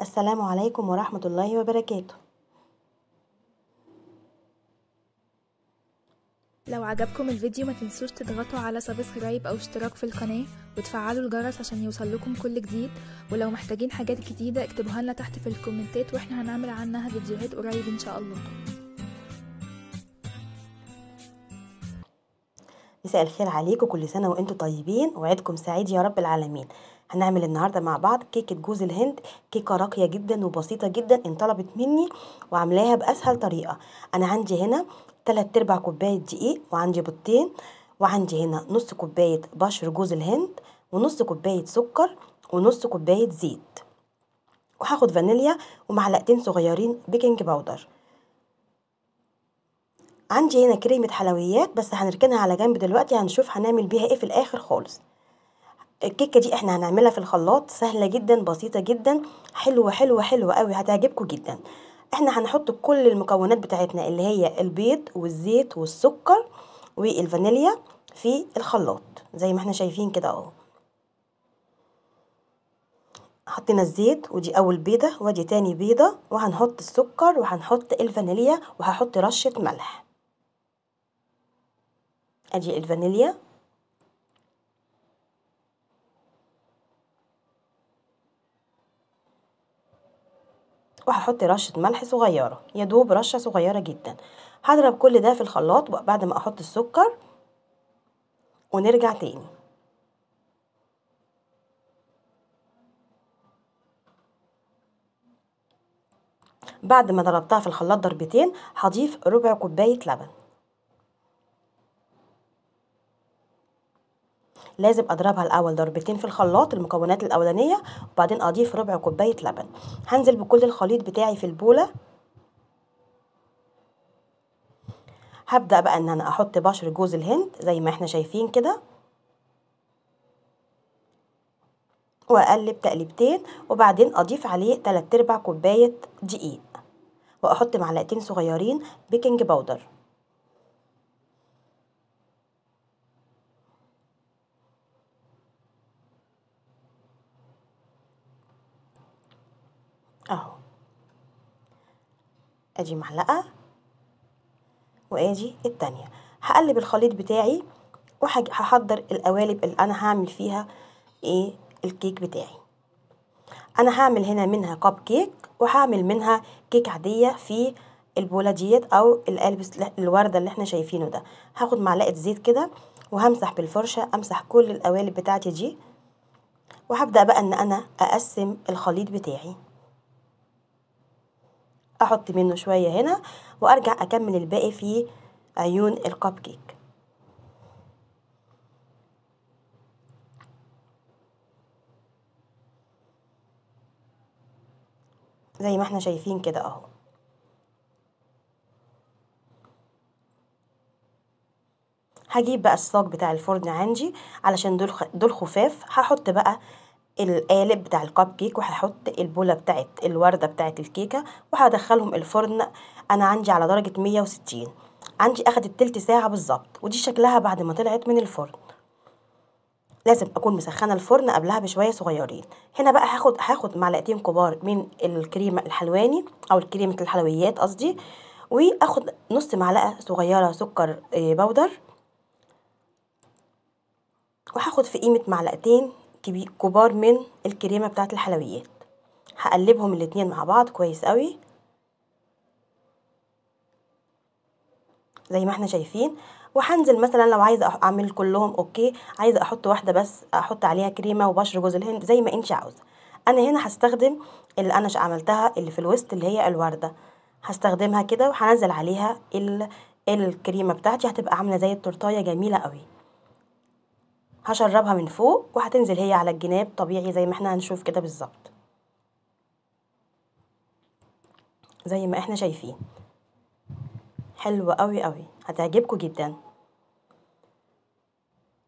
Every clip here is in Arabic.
السلام عليكم ورحمة الله وبركاته لو عجبكم الفيديو ما تنسوش تضغطوا على سبسكرايب او اشتراك في القناة وتفعلوا الجرس عشان يوصل لكم كل جديد ولو محتاجين حاجات جديدة اكتبوها لنا تحت في الكومنتات واحنا هنعمل عنها فيديوهات قريب ان شاء الله مساء الخير عليكم كل سنة وانتم طيبين وعيدكم سعيد يا رب العالمين هنعمل النهارده مع بعض كيكه جوز الهند كيكه راقيه جدا وبسيطه جدا انطلبت مني وعاملاها باسهل طريقه انا عندي هنا 3 ارباع كوبايه دقيق وعندي بيضتين وعندي هنا نص كوبايه بشر جوز الهند ونص كوبايه سكر ونص كوبايه زيت وهاخد فانيليا ومعلقتين صغيرين بيكنج باودر عندي هنا كريمه حلويات بس هنركنها على جنب دلوقتي هنشوف هنعمل بيها ايه في الاخر خالص الكيكه دي احنا هنعملها في الخلاط سهله جدا بسيطه جدا حلوه حلوه حلوه قوي هتعجبكم جدا احنا هنحط كل المكونات بتاعتنا اللي هي البيض والزيت والسكر والفانيليا في الخلاط زي ما احنا شايفين كده اهو حطينا الزيت ودي اول بيضه وادي تاني بيضه وهنحط السكر وهنحط الفانيليا وهحط رشه ملح ادي الفانيليا هحط رشة ملح صغيرة دوب رشة صغيرة جدا هضرب كل ده في الخلاط بعد ما احط السكر ونرجع تاني بعد ما ضربتها في الخلاط ضربتين هضيف ربع كوباية لبن لازم اضربها الاول ضربتين في الخلاط المكونات الاولانيه وبعدين اضيف ربع كوبايه لبن هنزل بكل الخليط بتاعي في البوله هبدا بقى ان انا احط بشر جوز الهند زي ما احنا شايفين كده واقلب تقليبتين وبعدين اضيف عليه 3 ارباع كوبايه دقيق واحط معلقتين صغيرين بيكنج باودر ادي معلقه وادي التانية هقلب الخليط بتاعي وهحضر القوالب اللي انا هعمل فيها ايه الكيك بتاعي انا هعمل هنا منها كب كيك وهعمل منها كيك عاديه في البوله ديت او القالب الورده اللي احنا شايفينه ده هاخد معلقه زيت كده وهمسح بالفرشه امسح كل القوالب بتاعتي دي وهبدا بقى ان انا اقسم الخليط بتاعي احط منه شويه هنا وارجع اكمل الباقي في عيون الكب كيك زي ما احنا شايفين كده اهو هجيب بقى الصاج بتاع الفرن عندي علشان دول خفاف هحط بقى القالب بتاع الكب كيك وهحط البوله بتاعت الورده بتاعت الكيكه وهدخلهم الفرن انا عندي على درجه ميه وستين عندي اخدت تلت ساعه بالظبط ودي شكلها بعد ما طلعت من الفرن لازم اكون مسخنه الفرن قبلها بشويه صغيرين هنا بقى هاخد هاخد معلقتين كبار من الكريمه الحلواني او كريمه الحلويات قصدي واخد نص معلقه صغيره سكر بودر آه، وهاخد في قيمه معلقتين كبار من الكريمه بتاعه الحلويات هقلبهم الاتنين مع بعض كويس قوي زي ما احنا شايفين وهنزل مثلا لو عايزه اعمل كلهم اوكي عايزه احط واحده بس احط عليها كريمه وبشر جوز الهند زي ما انت عاوزه انا هنا هستخدم اللي انا عملتها اللي في الوسط اللي هي الورده هستخدمها كده وهنزل عليها الكريمه بتاعتي هتبقى عامله زي التورتايه جميله قوي هشربها من فوق وهتنزل هي على الجناب طبيعي زي ما احنا هنشوف كده بالظبط زي ما احنا شايفين حلوة قوي قوي هتعجبكم جدا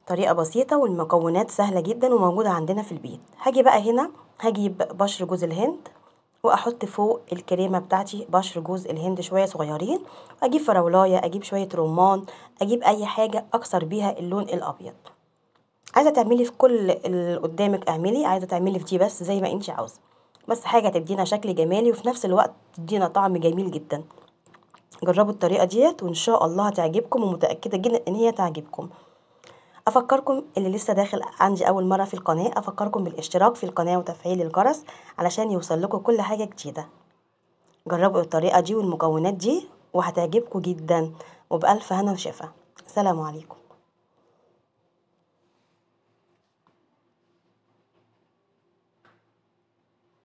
طريقة بسيطة والمكونات سهلة جدا وموجودة عندنا في البيت هاجي بقى هنا هجيب بشر جوز الهند واحط فوق الكريمه بتاعتي بشر جوز الهند شويه صغيرين اجيب فراولايه اجيب شويه رمان اجيب اي حاجه اكسر بيها اللون الابيض عايزه تعملي في كل اللي قدامك اعملي عايزه تعملي في دي بس زي ما انت عاوزه بس حاجه تدينا شكل جمالي وفي نفس الوقت تدينا طعم جميل جدا جربوا الطريقه ديت وان شاء الله هتعجبكم ومتاكده جدا ان هي تعجبكم افكركم اللي لسه داخل عندي اول مره في القناه افكركم بالاشتراك في القناه وتفعيل الجرس علشان يوصل لكم كل حاجه جديده جربوا الطريقه دي والمكونات دي وهتعجبكم جدا وبالف هنا وشفا سلام عليكم